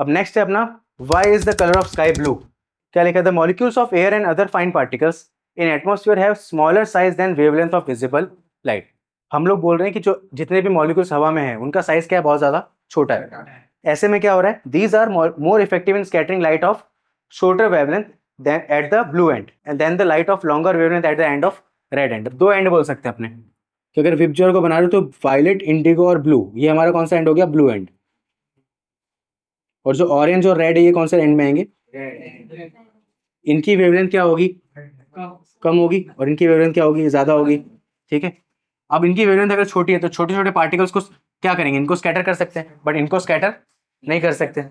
अब नेक्स्ट है अपना why is the colour of sky blue क्या लिखा था molecules of air and other fine particles in atmosphere have smaller size than wavelength of visible light हम लोग बोल रहे हैं कि जो जितने भी मॉलिक्यूल्स हवा में हैं उनका साइज क्या है बहुत ज़्यादा छोटा है ऐसे में क्या हो रहा है these are more effective in scattering light of shorter wavelength than at the blue and and then the light of longer wavelength at the end of red and दो एंड बोल सकते हैं अपने कि अगर विपजर को बना रहे हो तो वायलेट इंडिगो और ब्लू ये हमारा कौन सा एंड हो गया ब्लू एंड और जो ऑरेंज और रेड है ये कौन से एंड में आएंगे इनकी वेवलेंथ क्या होगी कम होगी और इनकी वेवलेंथ क्या होगी ज़्यादा होगी ठीक है अब इनकी वेवलेंथ अगर छोटी है तो छोटे छोटे पार्टिकल्स को क्या करेंगे इनको स्कैटर कर सकते हैं बट इनको स्कैटर नहीं कर सकते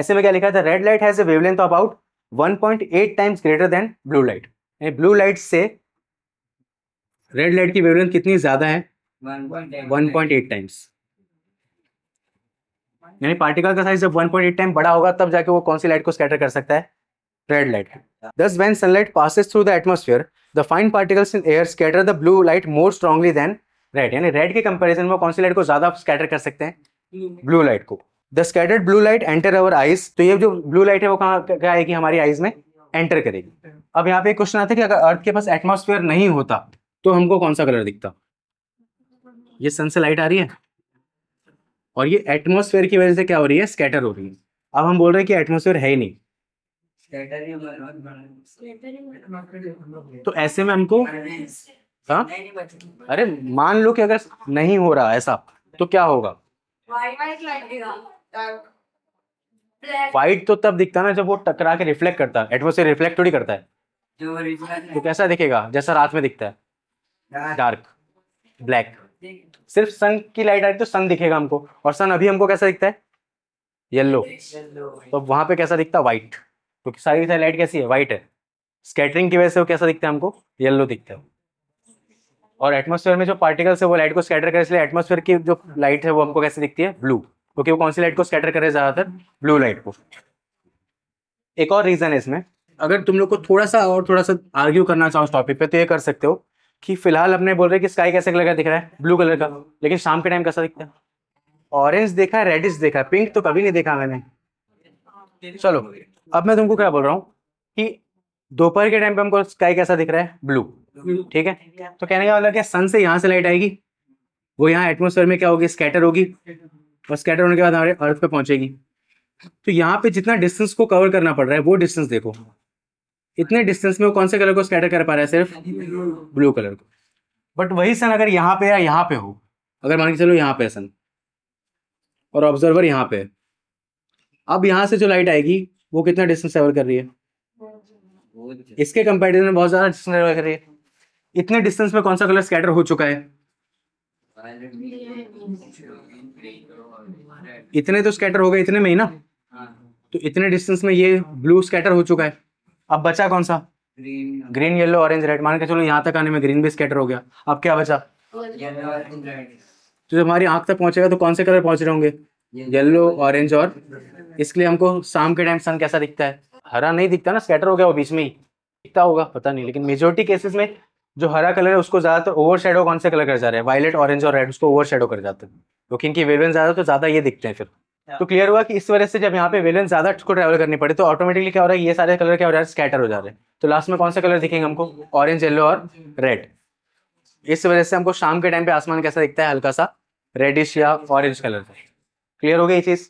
ऐसे में क्या लिखा था red light has a wavelength about 1.8 times greater than blue light यानी ब्लू लाइट से रेड लाइट की वेवलेंथ कितनी ज़्यादा है 1.8 टाइम्स यानी पार्टिकल का साइज जब 1.8 टाइम बड़ा होगा तब जाके वो कौन सी लाइट को स्कैटर कर सकता है red light thus when sunlight passes through the atmosphere the fine particles in air scatter the blue light more strongly than red यानी रेड के कंपेरिजन में कौन सी लाइट को ज्यादा स्कैटर कर सकते हैं ब्लू लाइट को the scattered blue light enter our eyes तो ये जो ब्लू लाइट है वो कहाँ क्या आएगी हमारी आइज में एंटर करेगी अब यहाँ पे क्वेश्चन आता है कि अगर अर्थ के पास एटमोसफेयर नहीं होता तो हमको कौन सा कलर दिखता ये सन से लाइट आ रही है और ये एटमोसफेयर की वजह से क्या हो रही है स्कैटर हो रही है अब हम बोल रहे हैं कि एटमोसफेयर है ही नहीं तो ऐसे में हमको हाँ अरे मान लो कि अगर नहीं हो रहा ऐसा तो क्या होगा वाइट तो तब दिखता ना जब वो टकरा के रिफ्लेक्ट करता है एटमोसफेयर रिफ्लेक्ट थोड़ी करता है तो कैसा दिखेगा जैसा रात में दिखता है डार्क ब्लैक सिर्फ सन की लाइट आ रही तो सन दिखेगा हमको और सन अभी हमको कैसा दिखता है येल्लो तो वहां पे कैसा दिखता है व्हाइट क्योंकि सारी सारी लाइट कैसी है व्हाइट है स्केटरिंग की वजह से वो कैसा दिखता है हमको येल्लो दिखता है और एटमोसफेयर में जो पार्टिकल्स है वो लाइट को स्कैटर करे इसलिए एटमोसफेयर की जो लाइट है वो हमको कैसे दिखती है ब्लू क्योंकि वो कौन सी लाइट को स्कैटर करे ज़्यादातर ब्लू लाइट को एक और रीज़न है इसमें अगर तुम लोग को थोड़ा सा और थोड़ा सा आर्ग्यू करना चाहो टॉपिक पे तो ये कर सकते हो कि फिलहाल अपने बोल रहे कि स्काई कैसे कलर का दिख रहा है ब्लू कलर का लेकिन शाम के टाइम कैसा दिखता है ऑरेंज देखा है रेडिश देखा पिंक तो कभी नहीं देखा मैंने चलो अब मैं तुमको क्या बोल रहा हूँ कि दोपहर के टाइम पे हमको स्काई कैसा दिख रहा है ब्लू ठीक है तो कहने का मतलब क्या सन से यहाँ से लाइट आएगी वो यहाँ एटमोसफेयर में क्या होगी स्कैटर होगी और स्कैटर होने के बाद हमारे अर्थ पे पहुंचेगी तो यहाँ पे जितना डिस्टेंस को कवर करना पड़ रहा है वो डिस्टेंस देखो इतने डिस्टेंस में वो कौन से कलर को स्कैटर कर पा रहा है सिर्फ ब्लू कलर को बट वही सन अगर यहाँ पे या यहाँ पे हो अगर मान के चलो यहाँ पे सन और ऑब्जर्वर यहाँ पे अब यहाँ से जो लाइट आएगी वो कितना डिस्टेंस ट्रेवल कर रही है इसके कंपेरिजन में बहुत ज़्यादा डिस्टेंस ट्रेवल कर रही है इतने डिस्टेंस में कौन सा कलर स्कैटर हो चुका है इतने तो स्कैटर हो गए इतने में ही ना हाँ। तो इतने डिस्टेंस में ये ब्लू स्कैटर हो चुका है अब बचा कौन सा ग्रीन येलो ऑरेंज रेड मान के चलो यहाँ तक आने में ग्रीन भी स्केटर हो गया अब क्या बचा तो हमारी आंख तक पहुंचेगा तो कौन से कलर पहुंच रहे होंगे येलो ऑरेंज और इसलिए हमको शाम के टाइम सन कैसा दिखता है हरा नहीं दिखता ना स्केटर हो गया वो बीच में ही दिखता होगा पता नहीं लेकिन मेजोरिटी केसेस में जो हरा कलर है उसको ज़्यादातर ओवर शेडो कौन से कलर कर जा रहे हैं वायलेट ऑरेंज और रेड उसको ओवर शेडो कर जाते हैं तो क्योंकि इनकी वेवलेंथ ज़्यादा तो ज़्यादा ये दिखते हैं फिर तो क्लियर हुआ कि इस वजह से जब यहाँ पे वेलेंस ज्यादा को ट्रेवल करनी पड़े तो ऑटोमेटिकली क्या हो रहा है ये सारे कलर क्या हो रहा है स्कैटर हो जा रहे हैं तो लास्ट में कौन सा कलर दिखेंगे हमको ऑरेंज येलो और रेड इस वजह से हमको शाम के टाइम पे आसमान कैसा दिखता है हल्का सा रेडिश या ऑरेंज कलर का क्लियर हो गया ये चीज़